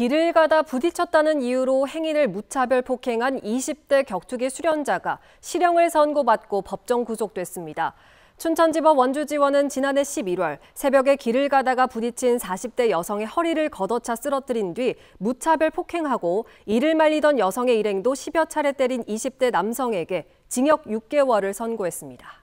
길을 가다 부딪혔다는 이유로 행인을 무차별 폭행한 20대 격투기 수련자가 실형을 선고받고 법정 구속됐습니다. 춘천지법 원주지원은 지난해 11월 새벽에 길을 가다가 부딪힌 40대 여성의 허리를 걷어차 쓰러뜨린 뒤 무차별 폭행하고 이를 말리던 여성의 일행도 10여 차례 때린 20대 남성에게 징역 6개월을 선고했습니다.